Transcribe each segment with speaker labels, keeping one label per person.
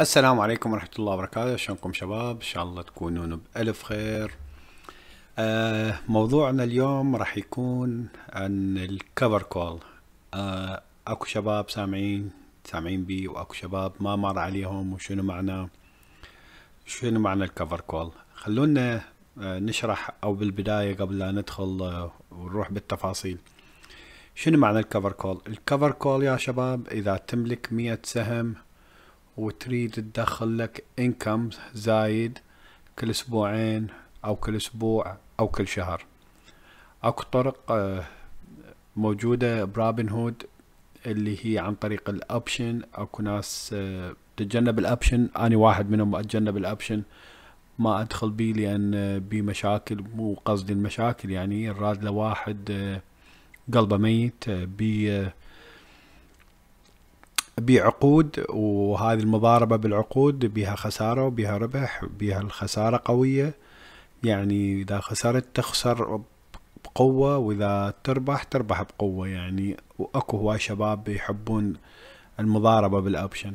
Speaker 1: السلام عليكم ورحمة الله وبركاته شلونكم شباب إن شاء الله تكونون بألف خير آه موضوعنا اليوم راح يكون عن الكفر كول آه أكو شباب سامعين سامعين بي وأكو شباب ما مر عليهم وشنو معنى شنو معنى الكفر كول خلونا آه نشرح أو بالبداية قبل لا ندخل آه ونروح بالتفاصيل شنو معنى الكفر كول الكفر كول يا شباب إذا تملك مئة سهم وتريد تدخل لك انكم زايد كل اسبوعين او كل اسبوع او كل شهر اكو طرق آه، موجودة برابن هود اللي هي عن طريق الاوبشن اكو ناس آه، تتجنب الاوبشن انا واحد منهم اتجنب الاوبشن ما ادخل بيه لان آه، بيه مشاكل مو قصدي المشاكل يعني الراد لواحد قلبه ميت بيه بعقود وهذه المضاربة بالعقود بها خسارة وبها ربح بها الخسارة قوية يعني إذا خسرت تخسر بقوة وإذا تربح تربح بقوة يعني وأكو هواي شباب يحبون المضاربة بالأبشن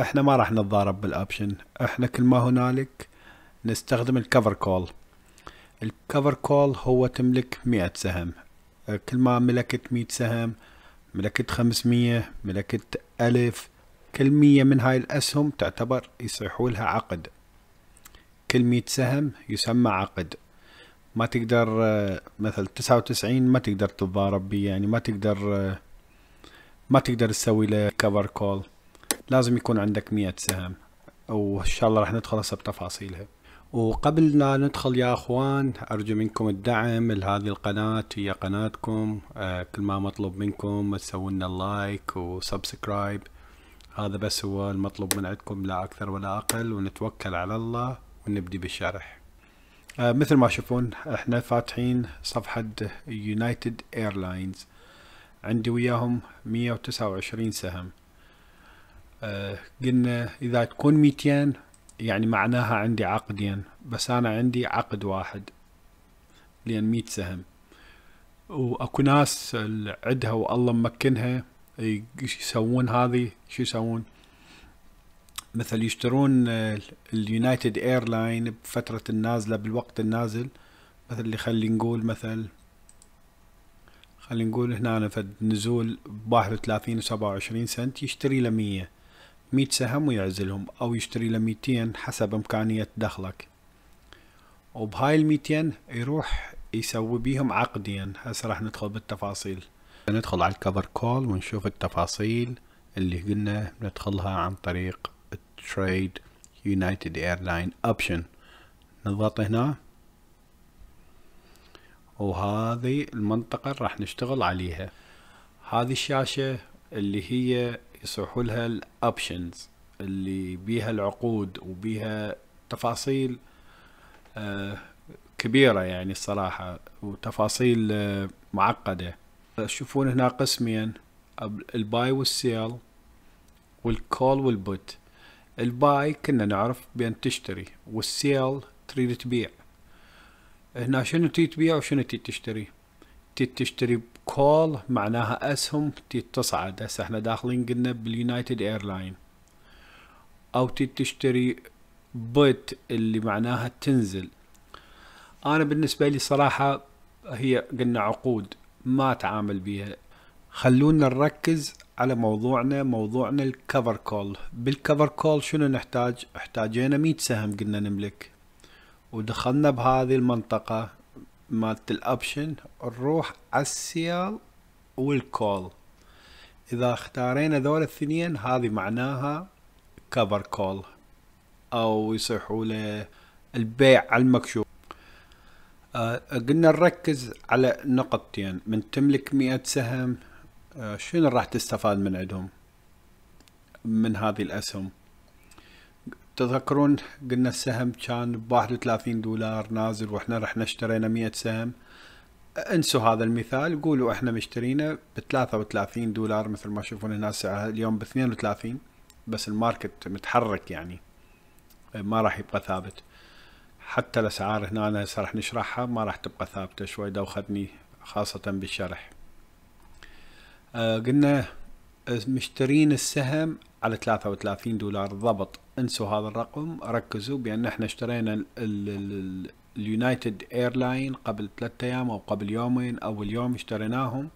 Speaker 1: احنا ما راح نتضارب بالأبشن احنا كل ما هنالك نستخدم الكفر كول الكفر كول هو تملك مئة سهم كل ما ملكت مئة سهم ملكت خمسمية ملكت ألف كل مية من هاي الأسهم تعتبر يصيحوا لها عقد كل مية سهم يسمى عقد ما تقدر مثل تسعة وتسعين ما تقدر تتضارب بيه يعني ما تقدر ما تقدر تسوي له كفر كول لازم يكون عندك مية سهم وإن شاء الله راح ندخل هسه بتفاصيلها وقبل لا ندخل يا اخوان ارجو منكم الدعم لهذه القناة هي قناتكم آه كل ما مطلوب منكم تسوون لنا لايك وسبسكرايب هذا بس هو المطلوب من عندكم لا اكثر ولا اقل ونتوكل على الله ونبدي بالشرح آه مثل ما تشوفون احنا فاتحين صفحة يونايتد ايرلاينز عندي وياهم 129 سهم آه قلنا اذا تكون 200 يعني معناها عندي عقدين بس أنا عندي عقد واحد لأن مية سهم وأكو ناس عندها والله ممكنها يسوون هذه شو يسوون مثل يشترون اليونايتد ايرلاين بفترة النازلة بالوقت النازل مثل اللي خلي نقول مثل خلي نقول هنا فد نزول بواحد وثلاثين وسبعة وعشرين سنت يشتري لمية مية 100 سهم ويعزلهم أو يشتري ل 200 حسب إمكانية دخلك وبهاي ال 200 يروح يسوي بيهم عقدين هسه راح ندخل بالتفاصيل ندخل على الكفر كول ونشوف التفاصيل اللي قلنا ندخلها عن طريق التريد يونايتد ايرلاين اوبشن نضغط هنا وهذه المنطقة راح نشتغل عليها هذه الشاشة اللي هي يصيحوا لها الاوبشنز اللي بيها العقود وبيها تفاصيل آه، كبيرة يعني الصراحة وتفاصيل آه، معقدة تشوفون هنا قسمين الباي والسيل والكول والبوت الباي كنا نعرف بأن تشتري والسيل تريد تبيع هنا شنو تي تبيع وشنو تي تشتري تي تشتري كول معناها أسهم تصعد هسه احنا داخلين قلنا باليونايتد ايرلاين أو تشتري بوت اللي معناها تنزل أنا بالنسبة لي صراحة هي قلنا عقود ما تعامل بيها خلونا نركز على موضوعنا موضوعنا الكفر كول بالكفر كول شنو نحتاج احتاجينا 100 سهم قلنا نملك ودخلنا بهذه المنطقة مالت الاوبشن نروح على السيل والكول اذا اختارينا ذول الثنين هذه معناها كفر كول او يصيحوا له البيع على المكشوف آه قلنا نركز على نقطتين من تملك مئة سهم آه شنو راح تستفاد من عندهم من هذه الأسهم تذكرون قلنا السهم كان ب 31 دولار نازل واحنا رحنا اشترينا 100 سهم انسوا هذا المثال قولوا احنا مشترينه ب 33 دولار مثل ما تشوفون هنا سعرها اليوم ب 32 بس الماركت متحرك يعني ما راح يبقى ثابت حتى الاسعار هنا أنا هسه راح نشرحها ما راح تبقى ثابته شوي دوختني خاصه بالشرح آه، قلنا مشترين السهم على 33 دولار ضبط انسوا هذا الرقم ركزوا بان احنا اشترينا اليونايتد ايرلاين قبل ثلاثة ايام او قبل يومين او اليوم اشتريناهم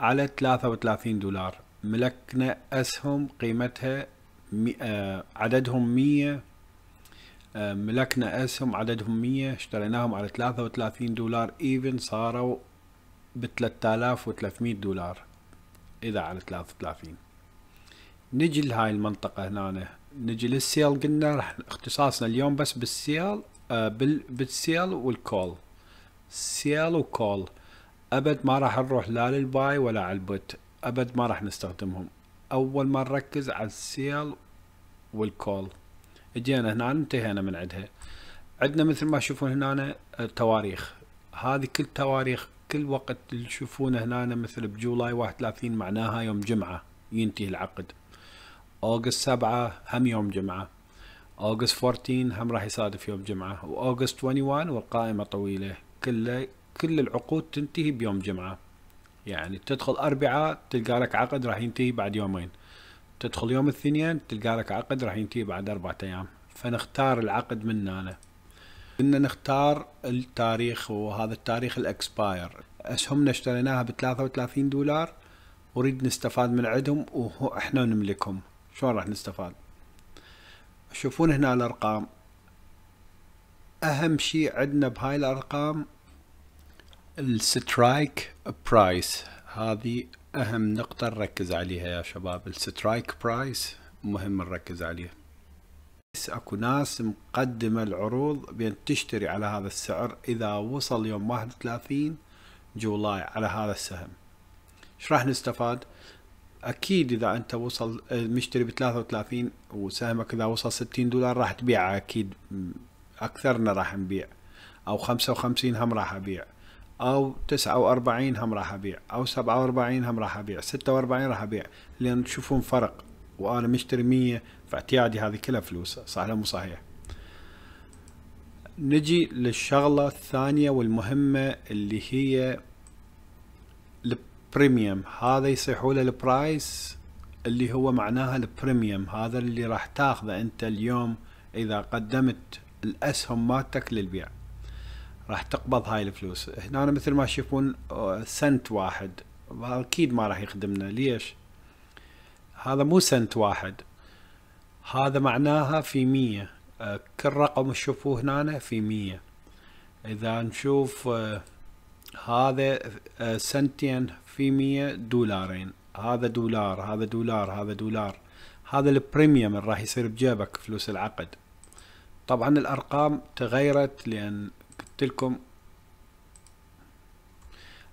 Speaker 1: على 33 دولار ملكنا اسهم قيمتها مئة آه، عددهم 100 آه، ملكنا اسهم عددهم 100 اشتريناهم على 33 دولار ايفن صاروا ب 3300 دولار اذا على 33 نجي لهاي المنطقة هنا نجي للسيل قلنا راح اختصاصنا اليوم بس بالسيل آه بال بالسيل والكول سيل وكول ابد ما راح نروح لا للباي ولا على البوت ابد ما راح نستخدمهم اول ما نركز على السيل والكول اجينا هنا انتهينا من عندها عندنا مثل ما تشوفون هنا آه، تواريخ هذه كل تواريخ كل وقت اللي تشوفونه هنا مثل بجولاي 31 معناها يوم جمعة ينتهي العقد اوغست 7 هم يوم جمعه اوغست 14 هم راح يصادف يوم جمعه واوغست 21 والقائمه طويله كل كل العقود تنتهي بيوم جمعه يعني تدخل أربعة تلقى لك عقد راح ينتهي بعد يومين تدخل يوم الاثنين تلقى لك عقد راح ينتهي بعد أربعة أيام فنختار العقد من هنا قلنا نختار التاريخ وهذا التاريخ الاكسباير أسهمنا اشتريناها ب 33 دولار وريد نستفاد من عندهم وإحنا نملكهم شلون راح نستفاد شوفون هنا الارقام اهم شيء عندنا بهاي الارقام السترايك برايس هذه اهم نقطة نركز عليها يا شباب السترايك برايس مهم نركز عليها اكو ناس مقدمة العروض بين تشتري على هذا السعر اذا وصل يوم 31 جولاي على هذا السهم ايش راح نستفاد اكيد اذا انت وصل مشتري ب 33 وسهمك اذا وصل 60 دولار راح تبيعه اكيد اكثرنا راح نبيع او 55 هم راح ابيع او 49 هم راح ابيع او 47 هم راح ابيع 46 راح ابيع لان تشوفون فرق وانا مشتري 100 فاعتيادي هذه كلها فلوس صح ولا مو صحيح نجي للشغلة الثانية والمهمة اللي هي بريميوم هذا يصيحوا له البرايس اللي هو معناها البريميوم هذا اللي راح تاخذه انت اليوم اذا قدمت الاسهم مالتك للبيع راح تقبض هاي الفلوس هنا أنا مثل ما تشوفون سنت واحد اكيد ما راح يخدمنا ليش هذا مو سنت واحد هذا معناها في مية آه، كل رقم تشوفوه هنا في مية اذا نشوف آه، هذا آه، سنتين في مية دولارين هذا دولار هذا دولار هذا دولار هذا البريميوم اللي راح يصير بجيبك فلوس العقد طبعا الارقام تغيرت لان قلت لكم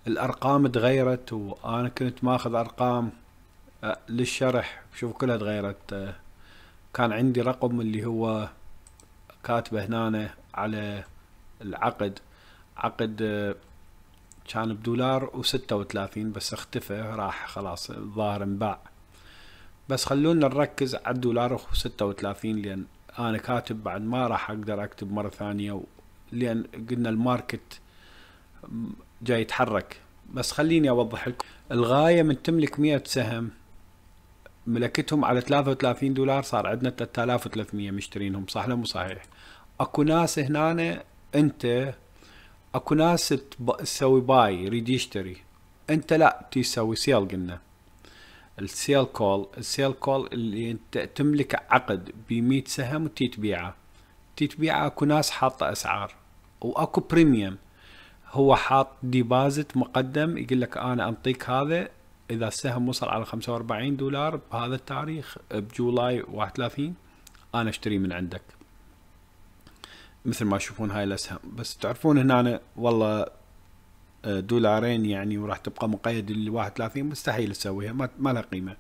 Speaker 1: الارقام تغيرت وانا كنت ماخذ ارقام آه، للشرح شوف كلها تغيرت آه، كان عندي رقم اللي هو كاتبه هنا على العقد عقد كان بدولار و36 بس اختفى راح خلاص الظاهر انباع بس خلونا نركز على الدولار و36 لان انا كاتب بعد ما راح اقدر اكتب مره ثانيه و... لان قلنا الماركت جاي يتحرك بس خليني اوضح لكم الغايه من تملك 100 سهم ملكتهم على 33 دولار صار عندنا 3300 مشترينهم صح ولا مو صحيح اكو ناس هنا انت اكو ناس تسوي باي يريد يشتري انت لا تسوي سيل قلنا السيل كول السيل كول اللي انت تملك عقد بميت سهم وتي تبيعه تي تبيعه اكو ناس حاطه اسعار واكو بريميوم هو حاط ديبازت مقدم يقول لك انا انطيك هذا اذا السهم وصل على 45 دولار بهذا التاريخ بجولاي 31 انا اشتري من عندك مثل ما تشوفون هاي الاسهم بس تعرفون هنا أنا والله آه، دولارين يعني وراح تبقى مقيد ل 31 مستحيل اسويها ما لها قيمه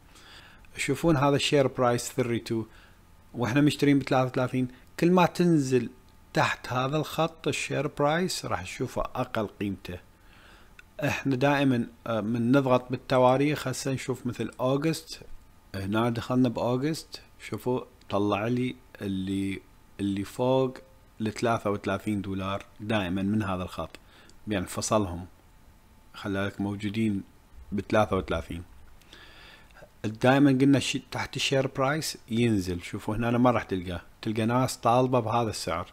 Speaker 1: تشوفون هذا الشير برايس 32 واحنا مشترين ب 33 كل ما تنزل تحت هذا الخط الشير برايس راح تشوفه اقل قيمته احنا دائما آه، من نضغط بالتواريخ هسه نشوف مثل اوغست هنا دخلنا باوغست شوفوا طلع لي اللي اللي فوق ل 33 دولار دائما من هذا الخط يعني فصلهم خلالك موجودين ب 33 دائما قلنا تحت الشير برايس ينزل شوفوا هنا أنا ما راح تلقاه تلقى ناس طالبة بهذا السعر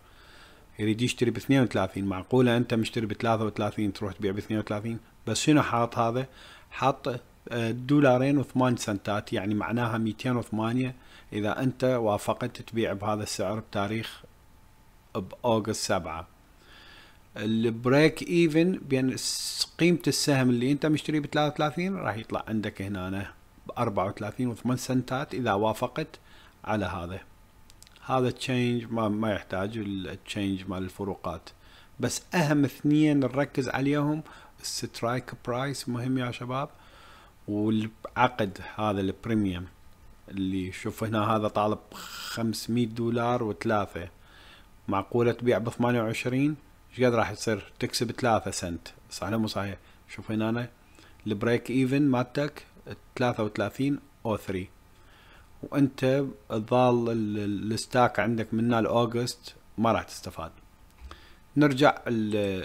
Speaker 1: يريد يشتري ب 32 معقولة أنت مشتري ب 33 تروح تبيع ب 32 بس شنو حاط هذا حاط آه، دولارين وثمان سنتات يعني معناها 208 إذا أنت وافقت تبيع بهذا السعر بتاريخ باوغست 7 البريك ايفن بين قيمه السهم اللي انت مشتريه ب 33 راح يطلع عندك هنا ب 34 و8 سنتات اذا وافقت على هذا هذا التشينج ما ما يحتاج التشينج مال الفروقات بس اهم اثنين نركز عليهم السترايك برايس مهم يا شباب والعقد هذا البريميوم اللي شوف هنا هذا طالب 500 دولار وثلاثه معقولة تبيع ب 28 ايش قد راح تصير تكسب 3 سنت صحيح مو صحيح شوف هنا أنا البريك ايفن مالتك 33 او 3 وانت ظل الستاك عندك من نال اوغست ما راح تستفاد نرجع ال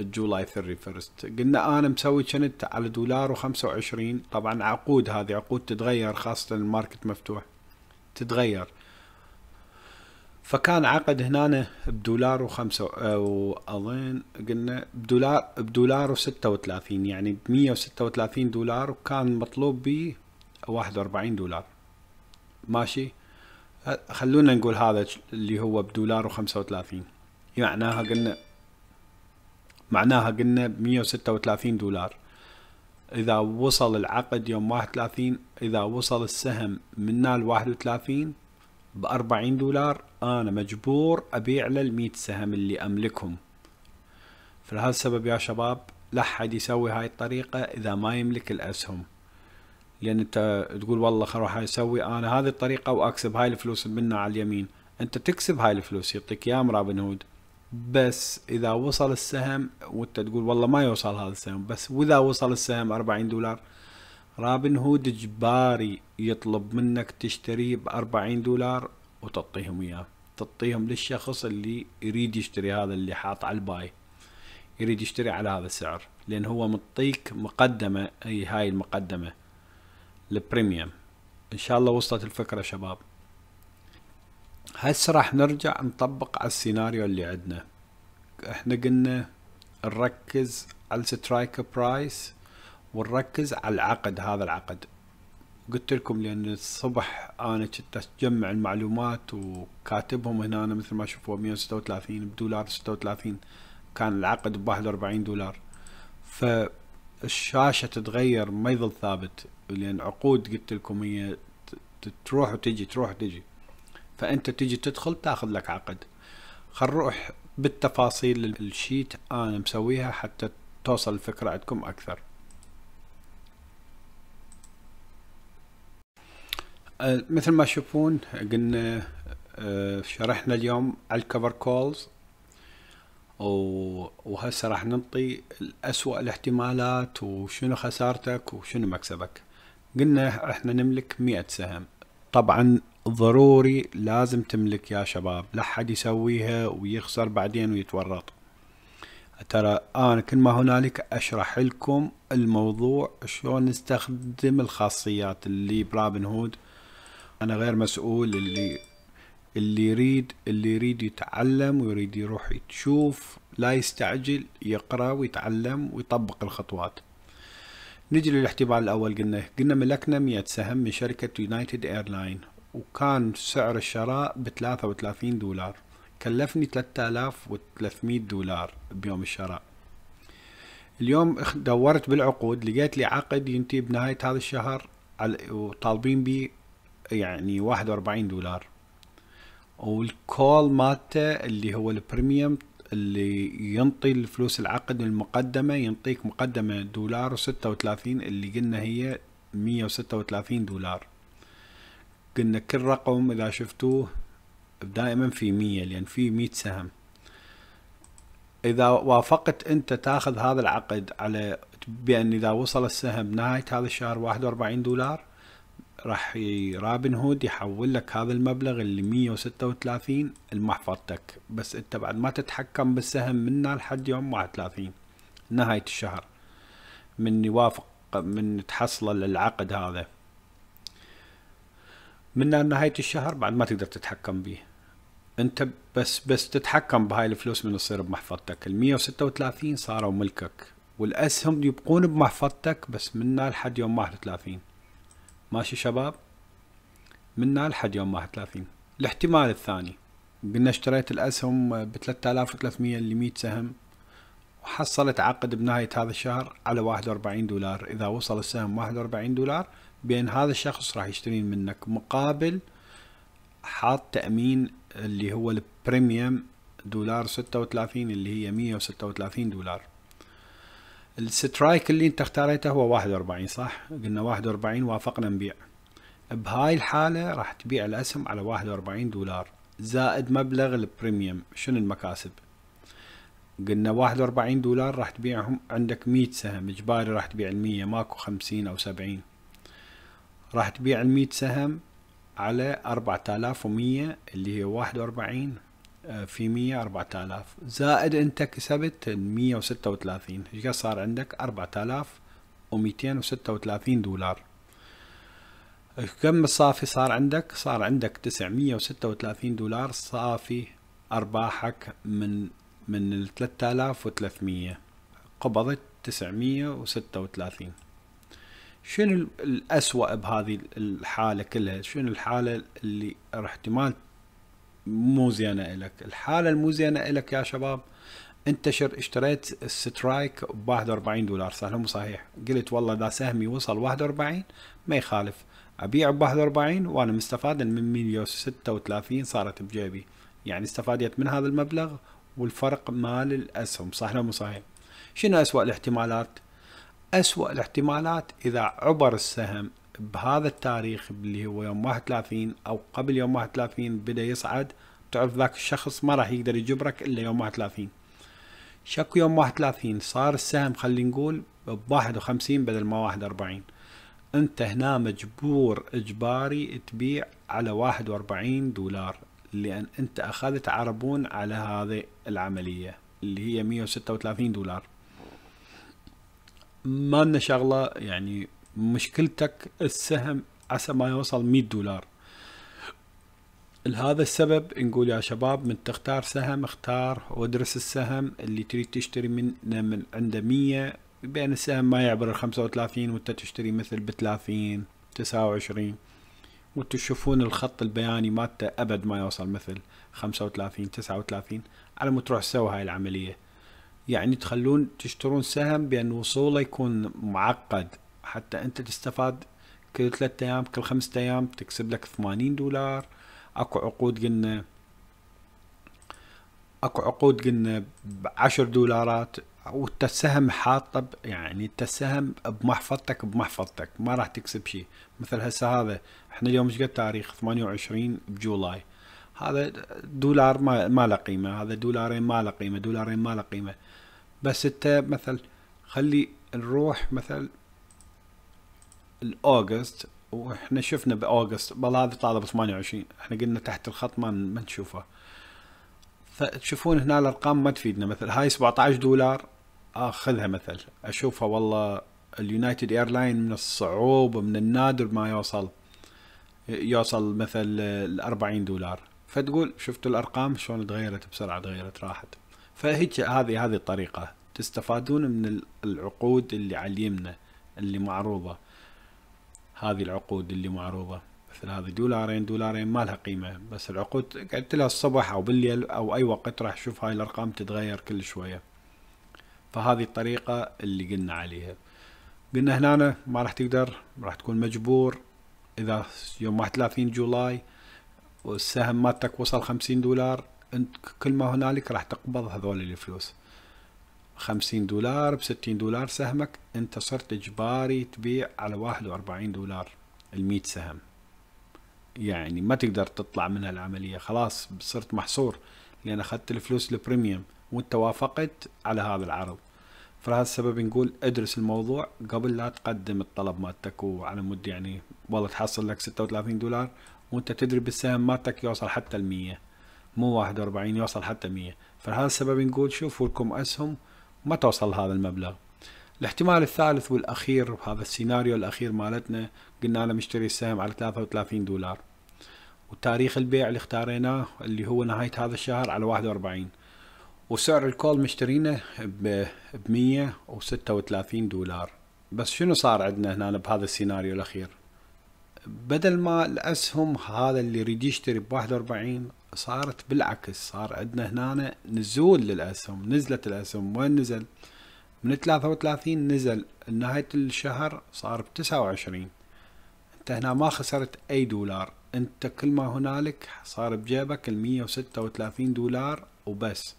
Speaker 1: الجولاي 31 قلنا انا مسوي كنت على دولار و25 طبعا عقود هذه عقود تتغير خاصه الماركت مفتوح تتغير فكان عقد هنا بدولار و5 آه، اظن قلنا بدولار بدولار وستة وثلاثين يعني بمية وستة وثلاثين دولار وكان مطلوب ب واحد وأربعين دولار ماشي خلونا نقول هذا اللي هو بدولار وخمسة وثلاثين معناها قلنا معناها قلنا بمية وستة وثلاثين دولار إذا وصل العقد يوم واحد وثلاثين إذا وصل السهم من الواحد وثلاثين ب 40 دولار انا مجبور ابيع له ال 100 سهم اللي املكهم فلهالسبب يا شباب لا حد يسوي هاي الطريقة اذا ما يملك الاسهم لان انت تقول والله خروح اسوي انا هذه الطريقة واكسب هاي الفلوس منها على اليمين انت تكسب هاي الفلوس يعطيك اياها رابن هود بس اذا وصل السهم وانت تقول والله ما يوصل هذا السهم بس واذا وصل السهم 40 دولار رابن هود اجباري يطلب منك تشتريه بأربعين دولار وتعطيهم اياه تعطيهم للشخص اللي يريد يشتري هذا اللي حاط على الباي يريد يشتري على هذا السعر لان هو مطيك مقدمة اي هاي المقدمة البريميوم ان شاء الله وصلت الفكرة شباب هسه راح نرجع نطبق على السيناريو اللي عندنا احنا قلنا نركز على السترايك برايس ونركز على العقد هذا العقد قلت لكم لان الصبح انا كنت اجمع المعلومات وكاتبهم هنا أنا مثل ما شوفوا 136 بدولار 36 كان العقد ب 41 دولار فالشاشة تتغير ما يظل ثابت لان عقود قلت لكم هي تروح وتجي تروح وتجي فانت تجي تدخل تاخذ لك عقد خل نروح بالتفاصيل الشيت انا مسويها حتى توصل الفكرة عندكم اكثر آه، مثل ما تشوفون قلنا آه، شرحنا اليوم على الكفر كولز وهسه راح ننطي أسوأ الاحتمالات وشنو خسارتك وشنو مكسبك قلنا احنا نملك مئة سهم طبعا ضروري لازم تملك يا شباب لا حد يسويها ويخسر بعدين ويتورط ترى انا كل ما هنالك اشرح لكم الموضوع شلون نستخدم الخاصيات اللي برابن هود انا غير مسؤول اللي اللي يريد اللي يريد يتعلم ويريد يروح يشوف لا يستعجل يقرا ويتعلم ويطبق الخطوات نجي للاحتمال الاول قلنا قلنا ملكنا 100 سهم من شركه يونايتد ايرلاين وكان سعر الشراء ب 33 دولار كلفني 3300 دولار بيوم الشراء اليوم دورت بالعقود لقيت لي عقد ينتهي بنهاية هذا الشهر وطالبين بي يعني 41 دولار والكول مالته اللي هو البريميوم اللي ينطي الفلوس العقد المقدمة ينطيك مقدمة دولار و36 اللي قلنا هي 136 دولار قلنا كل رقم إذا شفتوه دائما في 100 لأن في 100 سهم إذا وافقت أنت تاخذ هذا العقد على بأن إذا وصل السهم نهاية هذا الشهر 41 دولار راح رابن هود يحول لك هذا المبلغ اللي 136 لمحفظتك بس انت بعد ما تتحكم بالسهم منه لحد يوم 31 نهاية الشهر من يوافق من تحصله للعقد هذا من نهاية الشهر بعد ما تقدر تتحكم به انت بس بس تتحكم بهاي الفلوس من تصير بمحفظتك ال 136 صاروا ملكك والاسهم يبقون بمحفظتك بس من لحد يوم 31 ماشي شباب منا لحد يوم 31 الاحتمال الثاني قلنا اشتريت الأسهم ب 3300 ل 100 سهم وحصلت عقد بنهاية هذا الشهر على 41 دولار إذا وصل السهم 41 دولار بين هذا الشخص راح يشتري منك مقابل حاط تأمين اللي هو البريميوم دولار 36 اللي هي 136 دولار السترايك اللي انت اختاريته هو واحد واربعين صح قلنا واحد واربعين وافقنا نبيع بهاي الحالة راح تبيع الأسهم على واحد واربعين دولار زائد مبلغ البريميوم شنو المكاسب قلنا واحد واربعين دولار راح تبيعهم عندك مية سهم إجباري راح تبيع المية ماكو خمسين أو سبعين راح تبيع المية سهم على 4100 ومية اللي هي واحد وأربعين في 104000 زائد انت كسبت 136 ايش قد صار عندك 4236 دولار كم الصافي صار عندك صار عندك 936 دولار صافي ارباحك من من ال 3300 قبضت 936 شنو الأسوأ بهذه الحالة كلها شنو الحالة اللي احتمال مو زينه لك الحاله المو زينه لك يا شباب انت اشتريت سترايك ب 41 دولار صح مو صحيح قلت والله اذا سهمي وصل 41 ما يخالف ابيع ب 41 وانا مستفاد من 136 صارت بجيبي يعني استفاديت من هذا المبلغ والفرق مال الاسهم صح ولا مو صحيح شنو اسوء الاحتمالات اسوء الاحتمالات اذا عبر السهم بهذا التاريخ اللي هو يوم 31 او قبل يوم 31 بدا يصعد تعرف ذاك الشخص ما راح يقدر يجبرك الا يوم 31 شكو يوم 31 صار السهم خلينا نقول ب 51 بدل ما 41 انت هنا مجبور اجباري تبيع على 41 دولار لان انت اخذت عربون على هذه العمليه اللي هي 136 دولار ما لنا شغله يعني مشكلتك السهم عسى ما يوصل 100 دولار لهذا السبب نقول يا شباب من تختار سهم اختار وادرس السهم اللي تريد تشتري من من نعم، عنده 100 بين السهم ما يعبر ال 35 وانت تشتري مثل ب 30 29 وانتم تشوفون الخط البياني مالته ابد ما يوصل مثل 35 39 على ما تروح تسوي هاي العمليه يعني تخلون تشترون سهم بان وصوله يكون معقد حتى انت تستفاد كل ثلاثة ايام كل خمسة ايام تكسب لك ثمانين دولار اكو عقود قلنا اكو عقود قلنا بعشر دولارات والتسهم السهم حاطه يعني التسهم السهم بمحفظتك بمحفظتك ما راح تكسب شيء مثل هسه هذا احنا اليوم ايش قد تاريخ 28 بجولاي هذا دولار ما ما له قيمه هذا دولارين ما له قيمه دولارين ما له قيمه بس انت مثل خلي نروح مثل الاوغست واحنا شفنا باوغست بل هذا طالب 28 احنا قلنا تحت الخط ما ما نشوفه فتشوفون هنا الارقام ما تفيدنا مثل هاي 17 دولار اخذها مثل اشوفها والله اليونايتد ايرلاين من الصعوبة من النادر ما يوصل يوصل مثل 40 دولار فتقول شفتوا الأرقام شلون تغيرت بسرعة تغيرت راحت فهيك هذه هذه الطريقة تستفادون من العقود اللي على اليمنى اللي معروضة هذه العقود اللي معروضة مثل هذه دولارين دولارين ما لها قيمة بس العقود قعدت لها الصبح أو بالليل أو أي وقت راح تشوف هاي الأرقام تتغير كل شوية فهذه الطريقة اللي قلنا عليها قلنا هنا ما راح تقدر راح تكون مجبور إذا يوم 31 جولاي والسهم مالتك وصل 50 دولار أنت كل ما هنالك راح تقبض هذول الفلوس 50 دولار ب 60 دولار سهمك انت صرت اجباري تبيع على 41 دولار ال سهم يعني ما تقدر تطلع من هالعملية خلاص صرت محصور لأن أخذت الفلوس البريميوم وأنت وافقت على هذا العرض فلهذا السبب نقول ادرس الموضوع قبل لا تقدم الطلب مالتك وعلى مود يعني والله تحصل لك 36 دولار وانت تدري بالسهم مالتك يوصل حتى ال 100 مو 41 يوصل حتى 100 فلهذا السبب نقول شوفوا لكم اسهم ما توصل هذا المبلغ الاحتمال الثالث والاخير هذا السيناريو الاخير مالتنا قلنا له مشتري السهم على 33 دولار وتاريخ البيع اللي اختاريناه اللي هو نهاية هذا الشهر على 41 وسعر الكول مشترينه ب 136 دولار بس شنو صار عندنا هنا بهذا السيناريو الاخير بدل ما الاسهم هذا اللي يريد يشتري ب 41 صارت بالعكس صار عندنا هنا نزول للاسهم نزلت الاسهم وين نزل من 33 نزل نهاية الشهر صار ب 29 انت هنا ما خسرت اي دولار انت كل ما هنالك صار بجيبك ال 136 دولار وبس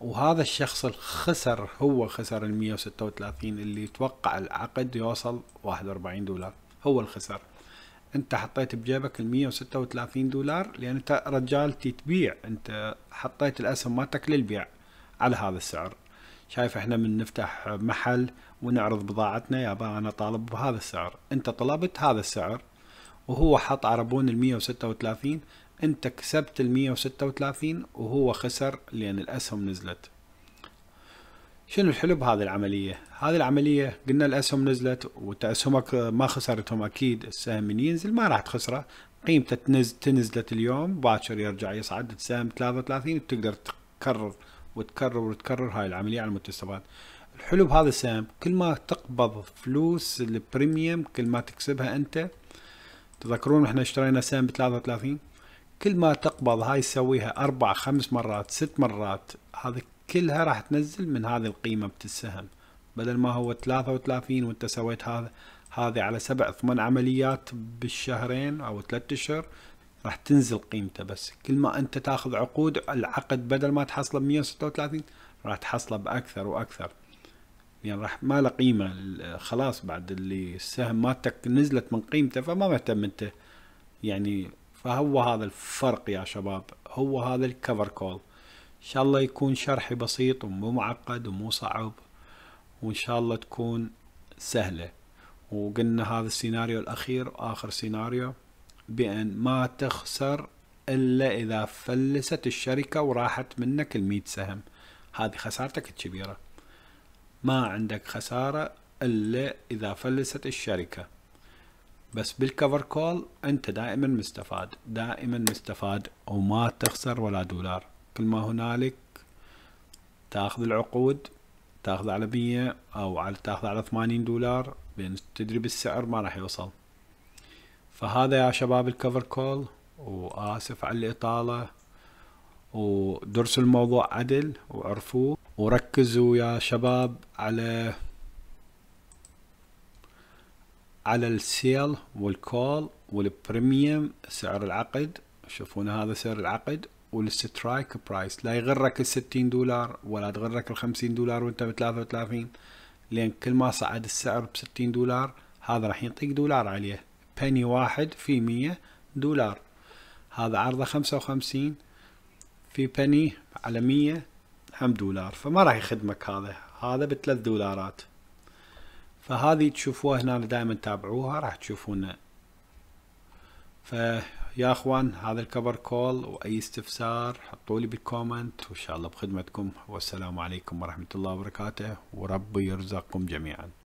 Speaker 1: وهذا الشخص الخسر هو خسر ال 136 اللي يتوقع العقد يوصل 41 دولار هو الخسر انت حطيت بجيبك ال 136 دولار لان انت رجال تبيع انت حطيت الاسهم مالتك للبيع على هذا السعر شايف احنا من نفتح محل ونعرض بضاعتنا يابا انا طالب بهذا السعر انت طلبت هذا السعر وهو حط عربون ال 136 انت كسبت ال 136 وهو خسر لان الاسهم نزلت شنو الحلو بهذه العملية؟ هذه العملية قلنا الأسهم نزلت وأنت أسهمك ما خسرتهم أكيد السهم من ينزل ما راح تخسره قيمته تنز تنزلت اليوم باكر يرجع يصعد السهم 33 وتقدر تكرر وتكرر وتكرر هاي العملية على المنتسبات الحلو بهذا السهم كل ما تقبض فلوس البريميوم كل ما تكسبها أنت تذكرون احنا اشترينا سهم ب 33 كل ما تقبض هاي تسويها أربع خمس مرات ست مرات هذا كلها راح تنزل من هذه القيمة بالسهم بدل ما هو 33 وانت سويت هذا هذه على سبع ثمان عمليات بالشهرين او ثلاثة اشهر راح تنزل قيمته بس كل ما انت تاخذ عقود العقد بدل ما تحصله ب 136 راح تحصله باكثر واكثر يعني راح ما له قيمه خلاص بعد اللي السهم مالتك نزلت من قيمته فما مهتم انت يعني فهو هذا الفرق يا شباب هو هذا الكفر كول إن شاء الله يكون شرحي بسيط ومو معقد ومو صعب وإن شاء الله تكون سهلة وقلنا هذا السيناريو الأخير وآخر سيناريو بأن ما تخسر إلا إذا فلست الشركة وراحت منك الميت سهم هذه خسارتك الكبيرة ما عندك خسارة إلا إذا فلست الشركة بس بالكفر كول أنت دائما مستفاد دائما مستفاد وما تخسر ولا دولار كل ما هنالك تاخذ العقود تاخذ على مية أو على تاخذ على ثمانين دولار لأن تدري بالسعر ما راح يوصل فهذا يا شباب الكفر كول وآسف على الإطالة ودرسوا الموضوع عدل وعرفوه وركزوا يا شباب على على السيل والكول والبريميوم سعر العقد شوفونا هذا سعر العقد والسترايك برايس لا يغرك الستين دولار ولا تغرك الخمسين دولار وانت ب 33 لان كل ما صعد السعر بستين دولار هذا راح يعطيك دولار عليه بني واحد في مية دولار هذا عرضه خمسة وخمسين في بني على مية هم دولار فما راح يخدمك هذا هذا بثلاث دولارات فهذه تشوفوها هنا دائما تابعوها راح تشوفونا ف يا اخوان هذا الكفر كول واي استفسار حطوا لي بالكومنت وان شاء الله بخدمتكم والسلام عليكم ورحمه الله وبركاته وربي يرزقكم جميعا